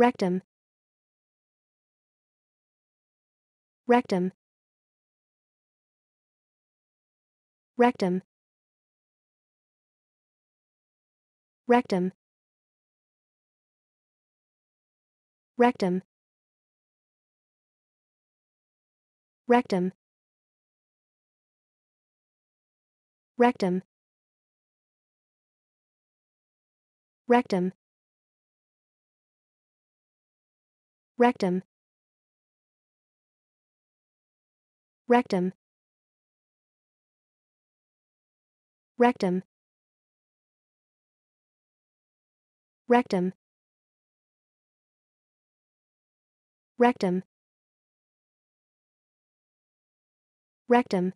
rectum rectum rectum rectum rectum rectum rectum rectum rectum rectum rectum rectum rectum rectum